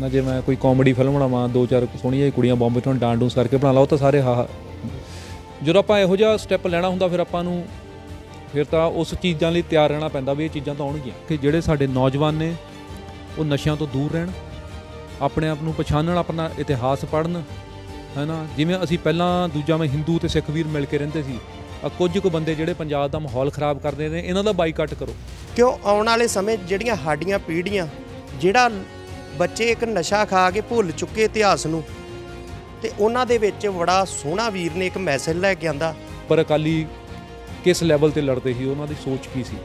ਹੈ ਜੇ ਮੈਂ ਕੋਈ ਕਾਮੇਡੀ ਫਿਲਮ ਬਣਾਵਾਂ ਦੋ ਚਾਰ ਸੋਹਣੀਆਂ ਕੁੜੀਆਂ ਬੰਬੇ ਤੋਂ ਡਾਂਡੂਸ ਡੂਸ ਕਰਕੇ ਬਣਾ ਲਾਉ ਤਾਂ ਸਾਰੇ ਹਾ ਜਦੋਂ ਆਪਾਂ ਇਹੋ ਜਿਹਾ ਸਟੈਪ ਲੈਣਾ ਹੁੰਦਾ ਫਿਰ ਆਪਾਂ ਨੂੰ ਫਿਰ ਤਾਂ ਉਸ ਚੀਜ਼ਾਂ ਲਈ ਤਿਆਰ ਰਹਿਣਾ ਪੈਂਦਾ ਵੀ ਇਹ ਚੀਜ਼ਾਂ ਤਾਂ ਆਉਣਗੀਆਂ ਕਿ ਜਿਹੜੇ ਸਾਡੇ ਨੌਜਵਾਨ ਨੇ ਉਹ ਨਸ਼ਿਆਂ ਤੋਂ ਦੂਰ ਰਹਿਣ ਆਪਣੇ ਆਪ ਨੂੰ ਪਛਾਣਨ ਆਪਣਾ ਇਤਿਹਾਸ ਪੜ੍ਹਨ ਹੈਨਾ ਜਿਵੇਂ ਅਸੀਂ ਪਹਿਲਾਂ ਦੂਜਾ ਮੈਂ ਹਿੰਦੂ ਤੇ ਸਿੱਖ ਵੀਰ ਮਿਲ ਕੇ ਰਹਿੰਦੇ ਸੀ ਆ ਕੁਝ ਕੁ ਬੰਦੇ ਜਿਹੜੇ ਪੰਜਾਬ ਦਾ ਮਾਹੌਲ ਖਰਾਬ ਕਰਦੇ ਨੇ ਇਹਨਾਂ ਦਾ ਬਾਈਕਾਟ ਕਰੋ ਕਿਉਂ ਆਉਣ ਵਾਲੇ ਸਮੇਂ ਜਿਹੜੀਆਂ ਸਾਡੀਆਂ ਪੀੜ੍ਹੀਆਂ ਜਿਹੜਾ ਬੱਚੇ ਇੱਕ ਨਸ਼ਾ ਖਾ ਕੇ ਭੁੱਲ ਚੁੱਕੇ ਇਤਿਹਾਸ ਨੂੰ ਤੇ ਉਹਨਾਂ ਦੇ ਵਿੱਚ ਬੜਾ ਸੋਹਣਾ ਵੀਰ ਨੇ ਇੱਕ ਮੈਸੇਜ ਲੈ ਕੇ ਆਂਦਾ ਪਰ ਅਕਾਲੀ ਕਿਸ ਲੈਵਲ ਤੇ ਲੜਦੇ ਸੀ ਉਹਨਾਂ ਦੀ ਸੋਚ ਕੀ ਸੀ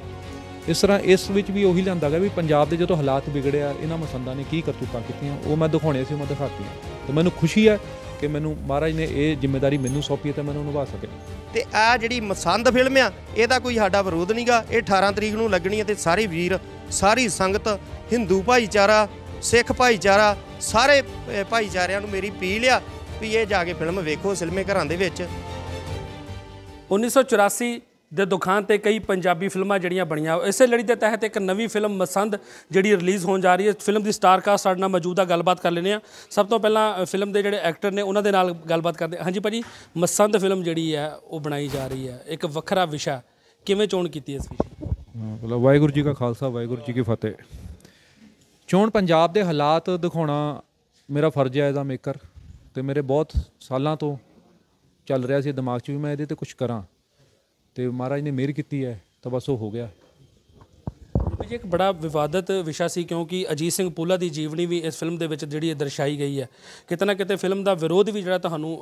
ਇਸ ਤਰ੍ਹਾਂ ਇਸ ਵਿੱਚ ਵੀ ਉਹੀ ਲਿਆਂਦਾ ਗਿਆ ਵੀ ਪੰਜਾਬ ਦੇ ਜਦੋਂ ਹਾਲਾਤ ਵਿਗੜਿਆ ਇਹਨਾਂ ਮਸੰਦਾਂ ਨੇ ਕੀ ਕਰਤੂਤਾਂ ਕੀਤੀਆਂ ਉਹ ਮੈਂ ਦਿਖਾਉਣੇ ਸੀ ਮੈਂ ਦਿਖਾਤੀਆਂ ਤੇ ਮੈਨੂੰ ਖੁਸ਼ੀ ਹੈ ਕਿ ਮੈਨੂੰ ਮਹਾਰਾਜ ਨੇ ਇਹ ਜ਼ਿੰਮੇਵਾਰੀ ਮੈਨੂੰ ਸੌਂਪੀ ਤੇ ਮੈਨੂੰ ਨਿਭਾ ਸਕਿਆ ਤੇ ਆ ਜਿਹੜੀ ਮਸੰਦ ਫਿਲਮ ਆ ਇਹਦਾ ਕੋਈ ਸਾਡਾ ਵਿਰੋਧ ਨਹੀਂਗਾ ਇਹ 18 ਤਰੀਕ ਨੂੰ ਲੱਗਣੀ ਹੈ ਤੇ ਸਾਰੇ ਵੀਰ ਸਾਰੀ ਸੰਗਤ ਹਿੰਦੂ ਭਾਈਚਾਰਾ ਸਿੱਖ ਭਾਈਚਾਰਾ ਸਾਰੇ ਭਾਈਚਾਰਿਆਂ ਨੂੰ ਮੇਰੀ ਅਪੀਲ ਆ ਵੀ ਇਹ ਜਾ ਕੇ ਫਿਲਮ ਵੇਖੋ ਸਿਲਮੇ ਘਰਾਂ ਦੇ ਵਿੱਚ 1984 ਦੇ ਦੁਖਾਂ ਤੇ ਕਈ ਪੰਜਾਬੀ ਫਿਲਮਾਂ ਜਿਹੜੀਆਂ ਬਣੀਆਂ ਇਸੇ ਲੜੀ ਦੇ ਤਹਿਤ ਇੱਕ ਨਵੀਂ ਫਿਲਮ ਮਸੰਦ ਜਿਹੜੀ ਰਿਲੀਜ਼ ਹੋਣ ਜਾ ਰਹੀ ਹੈ ਫਿਲਮ ਦੀ ਸਟਾਰ ਕਾਸਟ ਸਾਡੇ ਨਾਲ ਮੌਜੂਦ ਆ ਗੱਲਬਾਤ ਕਰ ਲੈਨੇ ਆ ਸਭ ਤੋਂ ਪਹਿਲਾਂ ਫਿਲਮ ਦੇ ਜਿਹੜੇ ਐਕਟਰ ਨੇ ਉਹਨਾਂ ਦੇ ਨਾਲ ਗੱਲਬਾਤ ਕਰਦੇ ਹਾਂਜੀ ਭਾਜੀ ਮਸੰਦ ਫਿਲਮ ਜਿਹੜੀ ਹੈ ਉਹ ਬਣਾਈ ਜਾ ਰਹੀ ਹੈ ਇੱਕ ਵੱਖਰਾ ਵਿਸ਼ਾ ਕਿਵੇਂ ਚੋਣ ਕੀਤੀ ਇਸ ਵਿਸ਼ੇ ਵਾਹਿਗੁਰੂ ਜੀ ਕਾ ਖਾਲਸਾ ਵਾਹਿਗੁਰੂ ਜੀ ਕੀ ਫਤਿਹ ਚੋਣ ਪੰਜਾਬ ਦੇ ਹਾਲਾਤ ਦਿਖਾਉਣਾ ਮੇਰਾ ਫਰਜ਼ ਹੈ ਐਜ਼ ਅ ਮੇਕਰ ਤੇ ਮੇਰੇ ਬਹੁਤ ਸਾਲਾਂ ਤੋਂ ਚੱਲ ਰਿਹਾ ਸੀ ਦਿਮਾਗ 'ਚ ਵੀ ਮੈਂ ਇਹਦੇ ਤੇ ਕੁਝ ਕਰਾਂ ਤੇ ਮਹਾਰਾਜ ਨੇ ਮਿਹਰ ਕੀਤੀ ਹੈ ਤਾਂ ਬਸ ਉਹ ਹੋ ਗਿਆ ਜੀ ਇੱਕ ਬੜਾ ਵਿਵਾਦਤ ਵਿਸ਼ਾ ਸੀ ਕਿਉਂਕਿ ਅਜੀਤ ਸਿੰਘ ਪੂਲਾ ਦੀ ਜੀਵਨੀ ਵੀ ਇਸ ਫਿਲਮ ਦੇ ਵਿੱਚ ਜਿਹੜੀ ਦਰਸਾਈ ਗਈ ਹੈ ਕਿਤੇ ਨਾ ਕਿਤੇ ਫਿਲਮ ਦਾ ਵਿਰੋਧ ਵੀ ਜਿਹੜਾ ਤੁਹਾਨੂੰ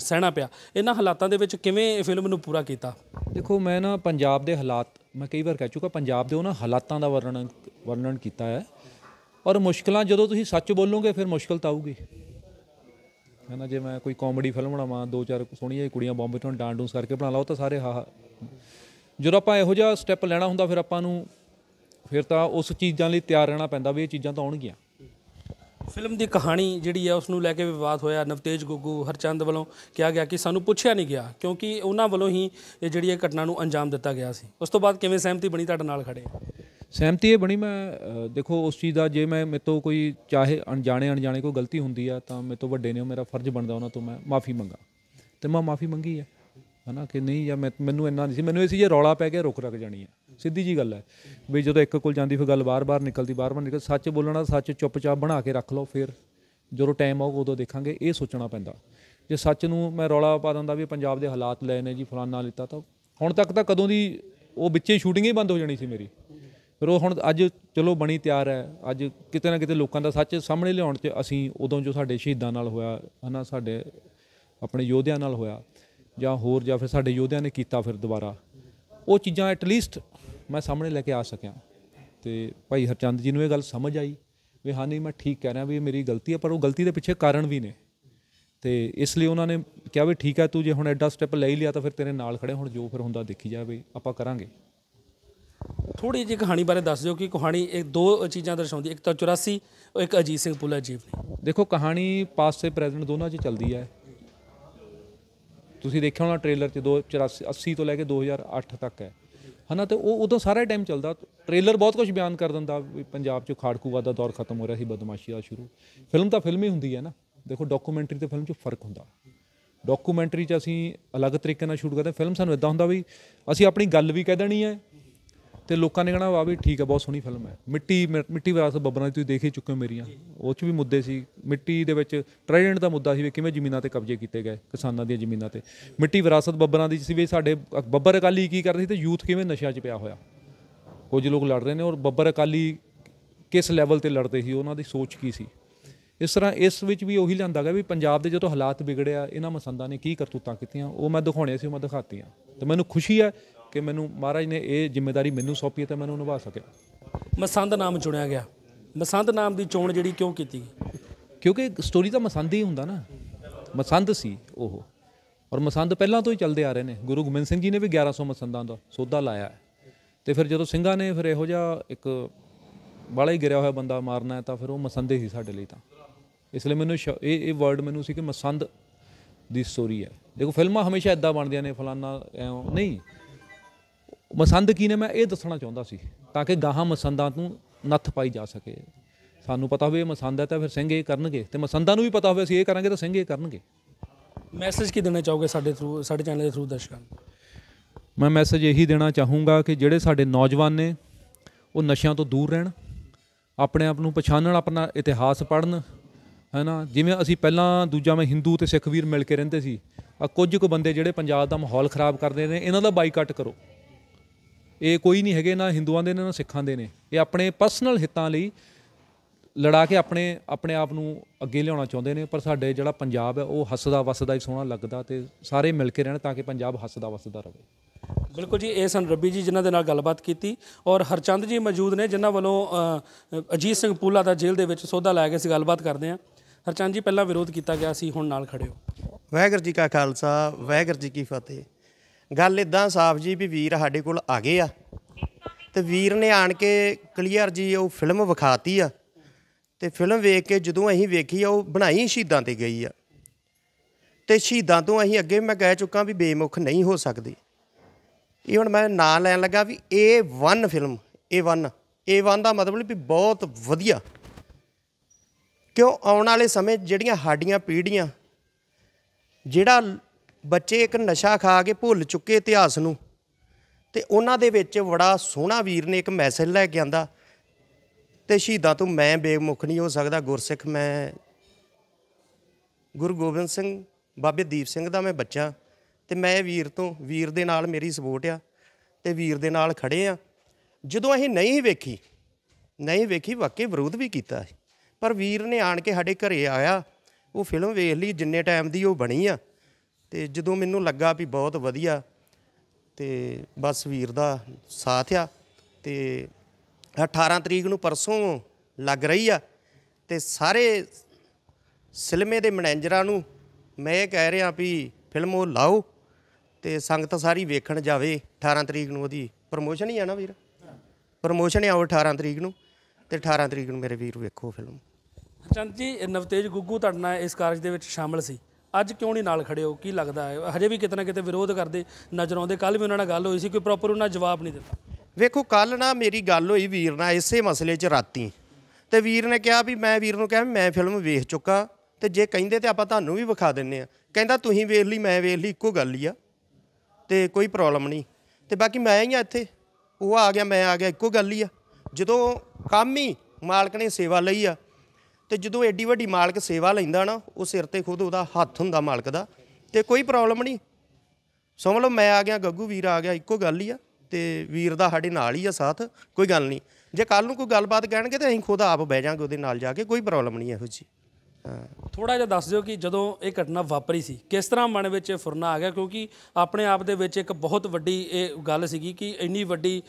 ਸਹਿਣਾ ਪਿਆ ਇਹਨਾਂ ਹਾਲਾਤਾਂ ਦੇ ਵਿੱਚ ਕਿਵੇਂ ਫਿਲਮ ਨੂੰ ਪੂਰਾ ਕੀਤਾ ਦੇਖੋ ਮੈਂ ਨਾ ਪੰਜਾਬ ਦੇ ਹਾਲਾਤ ਮੈਂ ਕਈ ਵਾਰ ਕਹਿ ਚੁੱਕਾ ਪੰਜਾਬ ਦੇ ਉਹਨਾਂ ਹਾਲਾਤਾਂ ਦਾ ਵਰਣਨ ਵਰਣਨ ਕੀਤਾ ਹੈ ਔਰ ਮੁਸ਼ਕਲਾਂ ਜਦੋਂ ਤੁਸੀਂ ਸੱਚ ਬੋਲੋਗੇ ਫਿਰ ਮੁਸ਼ਕਲ ਤਾਂ ਆਊਗੀ ਹੈ ਨਾ ਜੇ ਮੈਂ ਕੋਈ ਕਾਮੇਡੀ ਫਿਲਮ ਬਣਾਵਾਂ ਦੋ ਚਾਰ ਸੋਹਣੀਆਂ ਕੁੜੀਆਂ ਬੰਬੇ ਤੋਂ ਡਾਂਡੂਸ ਕਰਕੇ ਬਣਾ ਲਾਓ ਤਾਂ ਸਾਰੇ ਹਾ ਜਦੋਂ ਆਪਾਂ ਇਹੋ ਜਿਹਾ ਸਟੈਪ ਲੈਣਾ ਹੁੰਦਾ ਫਿਰ ਆਪਾਂ ਨੂੰ ਫਿਰ ਤਾਂ ਉਸ ਚੀਜ਼ਾਂ ਲਈ ਤਿਆਰ ਰਹਿਣਾ ਪੈਂਦਾ ਵੀ ਇਹ ਚੀਜ਼ਾਂ ਤਾਂ ਆਉਣਗੀਆਂ ਫਿਲਮ ਦੀ ਕਹਾਣੀ ਜਿਹੜੀ ਹੈ ਉਸ ਨੂੰ ਲੈ ਕੇ ਵਿਵਾਦ ਹੋਇਆ ਨਵਤੇਜ ਗੁੱਗੂ ਹਰਚੰਦ ਵੱਲੋਂ ਕਿਹਾ ਗਿਆ ਕਿ ਸਾਨੂੰ ਪੁੱਛਿਆ ਨਹੀਂ ਗਿਆ ਕਿਉਂਕਿ ਉਹਨਾਂ ਵੱਲੋਂ ਹੀ ਇਹ ਜਿਹੜੀ ਇਹ ਘਟਨਾ ਨੂੰ ਅੰਜਾਮ ਦਿੱਤਾ ਗਿਆ ਸੀ ਉਸ ਤੋਂ ਬਾਅਦ ਕਿਵੇਂ ਸਹਿਮਤੀ ਬਣੀ ਤੁਹਾਡੇ ਨਾਲ ਖੜੇ ਸਹਿਮਤੀ ਇਹ ਬਣੀ ਮੈਂ ਦੇਖੋ ਉਸ ਚੀਜ਼ ਦਾ ਜੇ ਮੈਂ ਮੇਤੋਂ ਕੋਈ ਚਾਹੇ ਅਣਜਾਣੇ ਅਣਜਾਣੇ ਕੋਈ ਗਲਤੀ ਹੁੰਦੀ ਆ ਤਾਂ ਮੇਤੋਂ ਵੱਡੇ ਨੇ ਉਹ ਮੇਰਾ ਫਰਜ਼ ਬਣਦਾ ਉਹਨਾਂ ਤੋਂ ਮੈਂ ਮਾਫੀ ਮੰਗਾ ਤੇ ਮੈਂ ਮਾਫੀ ਮੰਗੀ ਆ ਹਨਾ ਕਿ ਨਹੀਂ ਜਾਂ ਮੈਨੂੰ ਇੰਨਾ ਨਹੀਂ ਸੀ ਮੈਨੂੰ ਇਹ ਸੀ ਜੇ ਰੌਲਾ ਪੈ ਗਿਆ ਰੁਕ ਰਕ ਜਾਣੀ ਆ ਸਿੱਧੀ ਜੀ ਗੱਲ ਹੈ ਵੀ ਜਦੋਂ ਇੱਕ ਕੋਲ ਜਾਂਦੀ ਫਿਰ ਗੱਲ ਬਾਰ-ਬਾਰ ਨਿਕਲਦੀ ਬਾਰ-ਬਾਰ ਨਿਕਲ ਸੱਚ ਬੋਲਣਾ ਸੱਚ ਚੁੱਪਚਾਪ ਬਣਾ ਕੇ ਰੱਖ ਲਓ ਫਿਰ ਜਦੋਂ ਟਾਈਮ ਆਊਗਾ ਉਦੋਂ ਦੇਖਾਂਗੇ ਇਹ ਸੋਚਣਾ ਪੈਂਦਾ ਜੇ ਸੱਚ ਨੂੰ ਮੈਂ ਰੌਲਾ ਪਾ ਦਿੰਦਾ ਵੀ ਪੰਜਾਬ ਦੇ ਹਾਲਾਤ ਲੈ ਨੇ ਜੀ ਫਲਾਨਾ ਲਿੱਤਾ ਤਾਂ ਹੁਣ ਤੱਕ ਤਾਂ ਕਦੋਂ ਦੀ ਉਹ ਵਿੱਚੇ ਸ਼ੂਟਿੰਗ ਹੀ ਬੰਦ ਹੋ ਜਾਣੀ ਸੀ ਮੇਰੀ ਰੋ ਹੁਣ ਅੱਜ ਚਲੋ ਬਣੀ ਤਿਆਰ ਹੈ ਅੱਜ ਕਿਤੇ ਨਾ ਕਿਤੇ ਲੋਕਾਂ ਦਾ ਸੱਚ ਸਾਹਮਣੇ ਲਿਆਉਣ 'ਚ ਅਸੀਂ ਉਦੋਂ ਜੋ ਸਾਡੇ ਸ਼ਹੀਦਾਂ ਨਾਲ ਹੋਇਆ ਹਨਾ ਸਾਡੇ ਆਪਣੇ ਯੋਧਿਆਂ ਨਾਲ ਹੋਇਆ ਜਾਂ ਹੋਰ ਜਾਂ ਫਿਰ ਸਾਡੇ ਯੋਧਿਆਂ ਨੇ ਕੀਤਾ ਫਿਰ ਦੁਬਾਰਾ ਉਹ ਚੀਜ਼ਾਂ ਐਟ ਲੀਸਟ ਮੈਂ ਸਾਹਮਣੇ ਲੈ ਕੇ ਆ ਸਕਿਆ ਤੇ ਭਾਈ ਹਰਚੰਦ ਜੀ ਨੂੰ ਇਹ ਗੱਲ ਸਮਝ ਆਈ ਵੀ ਹਾਂ ਨਹੀਂ ਮੈਂ ਠੀਕ ਕਹਿ ਰਿਹਾ ਵੀ ਇਹ ਮੇਰੀ ਗਲਤੀ ਹੈ ਪਰ ਉਹ ਗਲਤੀ ਦੇ ਪਿੱਛੇ ਕਾਰਨ ਵੀ ਨੇ ਤੇ ਇਸ ਲਈ ਉਹਨਾਂ ਨੇ ਕਿਹਾ ਵੀ ਠੀਕ ਹੈ ਤੂੰ ਜੇ ਹੁਣ ਐਡਾ ਸਟੈਪ ਲੈ ਹੀ ਲਿਆ ਤਾਂ ਫਿਰ ਤੇਰੇ ਨਾਲ ਖੜੇ ਹੁਣ ਜੋ ਫਿਰ ਹੁੰਦਾ ਦੇਖੀ ਜਾਵੇ ਆਪਾਂ ਕਰਾਂਗੇ ਥੋੜੀ ਜਿਹੀ ਕਹਾਣੀ ਬਾਰੇ ਦੱਸ ਦਿਓ ਕਿ ਕਹਾਣੀ ਇਹ ਦੋ ਚੀਜ਼ਾਂ ਦਰਸਾਉਂਦੀ ਇੱਕ ਤਾਂ 84 ਇੱਕ ਅਜੀਤ ਸਿੰਘ ਪੁੱਲਾ ਜੀਵਨੀ ਦੇਖੋ ਕਹਾਣੀ ਪਾਸਟ ਤੇ ਪ੍ਰੈਜ਼ੈਂਟ ਦੋਨਾਂ 'ਚ ਚੱਲਦੀ ਹੈ ਤੁਸੀਂ ਦੇਖਿਆ ਹੋਣਾ ਟ੍ਰੇਲਰ 'ਚ 284 80 ਤੋਂ ਲੈ ਕੇ 2008 ਤੱਕ ਹੈ ਹਨਾ ਤੇ ਉਹ ਉਦੋਂ ਸਾਰਾ ਟਾਈਮ ਚੱਲਦਾ ਟ੍ਰੇਲਰ ਬਹੁਤ ਕੁਝ ਬਿਆਨ ਕਰ ਦਿੰਦਾ ਪੰਜਾਬ 'ਚ ਖਾੜਕੂਵਾ ਦਾ ਦੌਰ ਖਤਮ ਹੋ ਰਿਹਾ ਸੀ ਬਦਮਾਸ਼ੀ ਦਾ ਸ਼ੁਰੂ ਫਿਲਮ ਤਾਂ ਫਿਲਮ ਹੀ ਹੁੰਦੀ ਹੈ ਨਾ ਦੇਖੋ ਡਾਕੂਮੈਂਟਰੀ ਤੇ ਫਿਲਮ 'ਚ ਫਰਕ ਹੁੰਦਾ ਡਾਕੂਮੈਂਟਰੀ 'ਚ ਅਸੀਂ ਅਲੱਗ ਤਰੀਕੇ ਨਾਲ ਸ਼ੂਟ ਕਰਦੇ ਫਿਲਮ ਸਾਨੂੰ ਇਦਾਂ ਹੁੰਦਾ ਵੀ ਅਸੀਂ ਆਪਣੀ ਗੱਲ ਵੀ ਕਹਿ ਦੇਣੀ ਹੈ ਤੇ ਲੋਕਾਂ ਨੇ ਕਹਣਾ ਵਾ ਵੀ ਠੀਕ ਹੈ ਬਹੁਤ ਸੋਹਣੀ ਫਿਲਮ ਹੈ ਮਿੱਟੀ ਮਿੱਟੀ ਵਿਰਾਸਤ ਬੱਬਰਾਂ ਦੀ ਤੁਸੀਂ ਦੇਖ ਹੀ ਚੁੱਕੇ ਹੋ ਮੇਰੀਆਂ ਉਹ 'ਚ ਵੀ ਮੁੱਦੇ ਸੀ ਮਿੱਟੀ ਦੇ ਵਿੱਚ ਟ੍ਰੈਡੈਂਟ ਦਾ ਮੁੱਦਾ ਸੀ ਵੀ ਕਿਵੇਂ ਜ਼ਮੀਨਾਂ ਤੇ ਕਬਜ਼ੇ ਕੀਤੇ ਗਏ ਕਿਸਾਨਾਂ ਦੀਆਂ ਜ਼ਮੀਨਾਂ ਤੇ ਮਿੱਟੀ ਵਿਰਾਸਤ ਬੱਬਰਾਂ ਦੀ ਸੀ ਵੀ ਸਾਡੇ ਬੱਬਰ ਅਕਾਲੀ ਕੀ ਕਰਦੇ ਸੀ ਤੇ ਯੂਥ ਕਿਵੇਂ ਨਸ਼ਿਆਂ 'ਚ ਪਿਆ ਹੋਇਆ ਕੁਝ ਲੋਕ ਲੜ ਰਹੇ ਨੇ ਔਰ ਬੱਬਰ ਅਕਾਲੀ ਕਿਸ ਲੈਵਲ ਤੇ ਲੜਦੇ ਸੀ ਉਹਨਾਂ ਦੀ ਸੋਚ ਕੀ ਸੀ ਇਸ ਤਰ੍ਹਾਂ ਇਸ ਵਿੱਚ ਵੀ ਉਹੀ ਲਿਆਂਦਾ ਗਿਆ ਵੀ ਪੰਜਾਬ ਦੇ ਜਦੋਂ ਹਾਲਾਤ ਵਿਗੜਿਆ ਇਹਨਾਂ ਮਸੰਦਾਂ ਨੇ ਕੀ ਕਰਤੂਤਾਂ ਕੀਤੀਆਂ ਉਹ ਮੈਂ ਦਿਖਾਉਣੇ ਸੀ ਉਹ ਮੈਂ ਦਿਖਾਤੀਆਂ ਤੇ ਮੈਨੂੰ ਖੁਸ਼ੀ ਹੈ ਕਿ ਮੈਨੂੰ ਮਹਾਰਾਜ ਨੇ ਇਹ ਜ਼ਿੰਮੇਵਾਰੀ ਮੈਨੂੰ ਸੌਂਪੀ ਹੈ ਤੇ ਮੈਨੂੰ ਨਿਭਾ ਸਕਿਆ ਮਸੰਦ ਨਾਮ ਚੁਣਿਆ ਗਿਆ ਮਸੰਦ ਨਾਮ ਦੀ ਚੋਣ ਜਿਹੜੀ ਕਿਉਂ ਕੀਤੀ ਕਿਉਂਕਿ ਸਟੋਰੀ ਤਾਂ ਮਸੰਦ ਹੀ ਹੁੰਦਾ ਨਾ ਮਸੰਦ ਸੀ ਉਹ ਔਰ ਮਸੰਦ ਪਹਿਲਾਂ ਤੋਂ ਹੀ ਚੱਲਦੇ ਆ ਰਹੇ ਨੇ ਗੁਰੂ ਗੋਬਿੰਦ ਸਿੰਘ ਜੀ ਨੇ ਵੀ 1100 ਮਸੰਦਾਂ ਦਾ ਸੋਧਾ ਲਾਇਆ ਤੇ ਫਿਰ ਜਦੋਂ ਸਿੰਘਾਂ ਨੇ ਫਿਰ ਇਹੋ ਜਿਹਾ ਇੱਕ ਬਾਲਾ ਹੀ ਗਿਰਿਆ ਹੋਇਆ ਬੰਦਾ ਮਾਰਨਾ ਤਾਂ ਫਿਰ ਉਹ ਮਸੰਦੇ ਸੀ ਸਾਡੇ ਲਈ ਤਾਂ ਇਸ ਲਈ ਮੈਨੂੰ ਇਹ ਇਹ ਵਰਡ ਮੈਨੂੰ ਸੀ ਕਿ ਮਸੰਦ ਦੀ ਸਟੋਰੀ ਹੈ ਦੇਖੋ ਫਿਲਮਾਂ ਹਮੇਸ਼ਾ ਇਦਾਂ ਬਣਦੀਆਂ ਨੇ ਫਲਾਨਾ ਨਹੀਂ ਮਸੰਦ ਕੀ ਨੇ ਮੈਂ ਇਹ ਦੱਸਣਾ ਚਾਹੁੰਦਾ ਸੀ ਤਾਂ ਕਿ ਗਾਹਾਂ ਮਸੰਦਾਂ ਨੂੰ ਨੱਥ ਪਾਈ ਜਾ ਸਕੇ ਸਾਨੂੰ ਪਤਾ ਹੋਵੇ ਮਸੰਦ ਹੈ ਤਾਂ ਫਿਰ ਸਿੰਘ ਇਹ ਕਰਨਗੇ ਤੇ ਮਸੰਦਾਂ ਨੂੰ ਵੀ ਪਤਾ ਹੋਵੇ ਅਸੀਂ ਇਹ ਕਰਾਂਗੇ ਤਾਂ ਸਿੰਘ ਇਹ ਕਰਨਗੇ ਮੈਸੇਜ ਕੀ ਦੇਣਾ ਚਾਹੋਗੇ ਸਾਡੇ ਥਰੂ ਸਾਡੇ ਚੈਨਲ ਦੇ ਥਰੂ ਦਰਸ਼ਕਾਂ ਨੂੰ ਮੈਂ ਮੈਸੇਜ ਇਹੀ ਦੇਣਾ ਚਾਹੂੰਗਾ ਕਿ ਜਿਹੜੇ ਸਾਡੇ ਨੌਜਵਾਨ ਨੇ ਉਹ ਨਸ਼ਿਆਂ ਤੋਂ ਦੂਰ ਰਹਿਣ ਆਪਣੇ ਆਪ ਨੂੰ ਪਛਾਣਨ ਆਪਣਾ ਇਤਿਹਾਸ ਪੜਨ ਹੈਨਾ ਜਿਵੇਂ ਅਸੀਂ ਪਹਿਲਾਂ ਦੂਜਾ ਮੈਂ ਹਿੰਦੂ ਤੇ ਸਿੱਖ ਵੀਰ ਮਿਲ ਕੇ ਰਹਿੰਦੇ ਸੀ ਆ ਕੁਝ ਕੁ ਬੰਦੇ ਜਿਹੜੇ ਪੰਜਾਬ ਦਾ ਮਾਹੌਲ ਖਰਾਬ ਕਰਦੇ ਨੇ ਇਹਨਾਂ ਦਾ ਬਾਈਕਾਟ ਕਰੋ ਇਹ ਕੋਈ ਨਹੀਂ ਹੈਗੇ ਨਾ ਹਿੰਦੂਆਂ ਦੇ ਨੇ ਨਾ ਸਿੱਖਾਂ ਦੇ ਨੇ ਇਹ ਆਪਣੇ ਪਰਸਨਲ ਹਿੱਤਾਂ ਲਈ ਲੜਾ ਕੇ ਆਪਣੇ ਆਪਣੇ ਆਪ ਨੂੰ ਅੱਗੇ ਲਿਆਉਣਾ ਚਾਹੁੰਦੇ ਨੇ ਪਰ ਸਾਡੇ ਜਿਹੜਾ ਪੰਜਾਬ ਹੈ ਉਹ ਹੱਸਦਾ ਵਸਦਾ ਹੀ ਸੋਹਣਾ ਲੱਗਦਾ ਤੇ ਸਾਰੇ ਮਿਲ ਕੇ ਰਹਿਣ ਤਾਂ ਕਿ ਪੰਜਾਬ ਹੱਸਦਾ ਵਸਦਾ ਰਹੇ ਬਿਲਕੁਲ ਜੀ ਇਹ ਸਨ ਰੱਬੀ ਜੀ ਜਿਨ੍ਹਾਂ ਦੇ ਨਾਲ ਗੱਲਬਾਤ ਕੀਤੀ ਔਰ ਹਰਚੰਦ ਜੀ ਮੌਜੂਦ ਨੇ ਜਿਨ੍ਹਾਂ ਵੱਲੋਂ ਅਜੀਤ ਸਿੰਘ ਪੂਲਾ ਦਾ ਜੇਲ੍ਹ ਦੇ ਵਿੱਚ ਸੌਦਾ ਲਾਇਆ ਗਿਆ ਸੀ ਗੱਲਬਾਤ ਕਰਦੇ ਆ ਹਰਚੰਦ ਜੀ ਪਹਿਲਾਂ ਵਿਰੋਧ ਕੀਤਾ ਗਿਆ ਸੀ ਹੁਣ ਨਾਲ ਖੜੇ ਹੋ ਵਾਹਿਗੁਰੂ ਜੀ ਕਾ ਖਾਲਸਾ ਵਾਹਿਗੁਰੂ ਜੀ ਕੀ ਫਤਿਹ ਗੱਲ ਇਦਾਂ ਸਾਫ ਜੀ ਵੀ ਵੀਰ ਸਾਡੇ ਕੋਲ ਆ ਗਏ ਆ ਤੇ ਵੀਰ ਨੇ ਆਣ ਕੇ ਕਲੀਅਰ ਜੀ ਉਹ ਫਿਲਮ ਵਿਖਾਤੀ ਆ ਤੇ ਫਿਲਮ ਵੇਖ ਕੇ ਜਦੋਂ ਅਸੀਂ ਵੇਖੀ ਆ ਉਹ ਬਣਾਈ ਸ਼ਹੀਦਾਂ ਤੇ ਗਈ ਆ ਤੇ ਸ਼ਹੀਦਾਂ ਤੋਂ ਅਸੀਂ ਅੱਗੇ ਮੈਂ ਕਹਿ ਚੁੱਕਾ ਵੀ ਬੇਮੁਖ ਨਹੀਂ ਹੋ ਸਕਦੇ ਇਹ ਹੁਣ ਮੈਂ ਨਾਂ ਲੈਣ ਲੱਗਾ ਵੀ A1 ਫਿਲਮ A1 A1 ਦਾ ਮਤਲਬ ਵੀ ਬਹੁਤ ਵਧੀਆ ਕਿਉਂ ਆਉਣ ਵਾਲੇ ਸਮੇਂ ਜਿਹੜੀਆਂ ਸਾਡੀਆਂ ਪੀੜ੍ਹੀਆਂ ਜਿਹੜਾ ਬੱਚੇ ਇੱਕ ਨਸ਼ਾ ਖਾ ਕੇ ਭੁੱਲ ਚੁੱਕੇ ਇਤਿਹਾਸ ਨੂੰ ਤੇ ਉਹਨਾਂ ਦੇ ਵਿੱਚ ਬੜਾ ਸੋਹਣਾ ਵੀਰ ਨੇ ਇੱਕ ਮੈਸੇਜ ਲੈ ਕੇ ਆਂਦਾ ਤੇ ਸ਼ਹੀਦਾਂ ਤੋਂ ਮੈਂ ਬੇਮੁਖ ਨਹੀਂ ਹੋ ਸਕਦਾ ਗੁਰਸਿੱਖ ਮੈਂ ਗੁਰੂ ਗੋਬਿੰਦ ਸਿੰਘ ਬਾਬੇ ਦੀਪ ਸਿੰਘ ਦਾ ਮੈਂ ਬੱਚਾ ਤੇ ਮੈਂ ਵੀਰ ਤੋਂ ਵੀਰ ਦੇ ਨਾਲ ਮੇਰੀ ਸਪੋਰਟ ਆ ਤੇ ਵੀਰ ਦੇ ਨਾਲ ਖੜੇ ਆ ਜਦੋਂ ਅਸੀਂ ਨਹੀਂ ਵੇਖੀ ਨਹੀਂ ਵੇਖੀ ਵਾਕੇ ਵਿਰੋਧ ਵੀ ਕੀਤਾ ਪਰ ਵੀਰ ਨੇ ਆਣ ਕੇ ਸਾਡੇ ਘਰੇ ਆਇਆ ਉਹ ਫਿਲਮ ਵੇਖ ਲਈ ਜਿੰਨੇ ਟਾਈਮ ਦੀ ਉਹ ਬਣੀ ਆ ਤੇ ਜਦੋਂ ਮੈਨੂੰ ਲੱਗਾ ਵੀ ਬਹੁਤ ਵਧੀਆ ਤੇ ਬਸ ਵੀਰ ਦਾ ਸਾਥ ਆ ਤੇ 18 ਤਰੀਕ ਨੂੰ ਪਰਸੋਂ ਲੱਗ ਰਹੀ ਆ ਤੇ ਸਾਰੇ ਸਿਲਮੇ ਦੇ ਮੈਨੇਜਰਾਂ ਨੂੰ ਮੈਂ ਇਹ ਕਹਿ ਰਿਹਾ ਵੀ ਫਿਲਮ ਉਹ ਲਾਓ ਤੇ ਸੰਗਤ ਸਾਰੀ ਵੇਖਣ ਜਾਵੇ 18 ਤਰੀਕ ਨੂੰ ਉਹਦੀ ਪ੍ਰਮੋਸ਼ਨ ਹੀ ਆ ਨਾ ਵੀਰ ਪ੍ਰਮੋਸ਼ਨ ਹੀ ਆ 18 ਤਰੀਕ ਨੂੰ ਤੇ 18 ਤਰੀਕ ਨੂੰ ਮੇਰੇ ਵੀਰ ਵੇਖੋ ਫਿਲਮ ਚੰਦ ਜੀ ਨਵਤੇਜ ਗੁੱਗੂ ਤੁਹਾਡਾ ਇਸ ਕਾਰਜ ਦੇ ਵਿੱਚ ਸ਼ਾਮਲ ਸੀ ਅੱਜ ਕਿਉਂ ਨਹੀਂ ਨਾਲ ਖੜੇ ਹੋ ਕੀ ਲੱਗਦਾ ਹੈ ਹਜੇ ਵੀ ਕਿਤਨਾ ਕਿਤੇ ਵਿਰੋਧ ਕਰਦੇ ਨਜ਼ਰ ਆਉਂਦੇ ਕੱਲ ਵੀ ਉਹਨਾਂ ਨਾਲ ਗੱਲ ਹੋਈ ਸੀ ਕੋਈ ਪ੍ਰੋਪਰ ਉਹਨਾਂ ਜਵਾਬ ਨਹੀਂ ਦਿੱਤਾ ਵੇਖੋ ਕੱਲ ਨਾ ਮੇਰੀ ਗੱਲ ਹੋਈ ਵੀਰ ਨਾਲ ਇਸੇ ਮਸਲੇ 'ਚ ਰਾਤੀ ਤੇ ਵੀਰ ਨੇ ਕਿਹਾ ਵੀ ਮੈਂ ਵੀਰ ਨੂੰ ਕਿਹਾ ਮੈਂ ਫਿਲਮ ਵੇਖ ਚੁੱਕਾ ਤੇ ਜੇ ਕਹਿੰਦੇ ਤੇ ਆਪਾਂ ਤੁਹਾਨੂੰ ਵੀ ਵਿਖਾ ਦਿੰਨੇ ਆ ਕਹਿੰਦਾ ਤੁਸੀਂ ਵੇਖ ਲਈ ਮੈਂ ਵੇਖ ਲਈ ਇੱਕੋ ਗੱਲ ਹੀ ਆ ਤੇ ਕੋਈ ਪ੍ਰੋਬਲਮ ਨਹੀਂ ਤੇ ਬਾਕੀ ਮੈਂ ਹੀ ਆ ਇੱਥੇ ਉਹ ਆ ਗਿਆ ਮੈਂ ਆ ਗਿਆ ਇੱਕੋ ਗੱਲ ਹੀ ਆ ਜਦੋਂ ਕੰਮ ਹੀ ਮਾਲਕ ਨੇ ਸੇਵਾ ਲਈ ਆ ਤੇ ਜਦੋਂ ਐਡੀ ਵੱਡੀ ਮਾਲਕ ਸੇਵਾ ਲੈਂਦਾ ਨਾ ਉਹ ਸਿਰ ਤੇ ਖੁਦ ਉਹਦਾ ਹੱਥ ਹੁੰਦਾ ਮਾਲਕ ਦਾ ਤੇ ਕੋਈ ਪ੍ਰੋਬਲਮ ਨਹੀਂ ਸਮਝ ਲਓ ਮੈਂ ਆ ਗਿਆ ਗੱਗੂ ਵੀਰ ਆ ਗਿਆ ਇੱਕੋ ਗੱਲ ਹੀ ਆ ਤੇ ਵੀਰ ਦਾ ਸਾਡੇ ਨਾਲ ਹੀ ਆ ਸਾਥ ਕੋਈ ਗੱਲ ਨਹੀਂ ਜੇ ਕੱਲ ਨੂੰ ਕੋਈ ਗੱਲਬਾਤ ਕਹਿਣਗੇ ਤੇ ਅਸੀਂ ਖੁਦ ਆਪ ਬਹਿ ਜਾਾਂਗੇ ਉਹਦੇ ਨਾਲ ਜਾ ਕੇ ਕੋਈ ਪ੍ਰੋਬਲਮ ਨਹੀਂ ਇਹੋ ਜੀ ਥੋੜਾ ਜਿਹਾ ਦੱਸ ਦਿਓ ਕਿ ਜਦੋਂ ਇਹ ਘਟਨਾ ਵਾਪਰੀ ਸੀ ਕਿਸ ਤਰ੍ਹਾਂ ਮਨ ਵਿੱਚ ਇਹ ਫੁਰਨਾ ਆ ਗਿਆ ਕਿਉਂਕਿ ਆਪਣੇ ਆਪ ਦੇ ਵਿੱਚ ਇੱਕ ਬਹੁਤ ਵੱਡੀ ਇਹ ਗੱਲ ਸੀਗੀ ਕਿ ਇੰਨੀ ਵੱਡੀ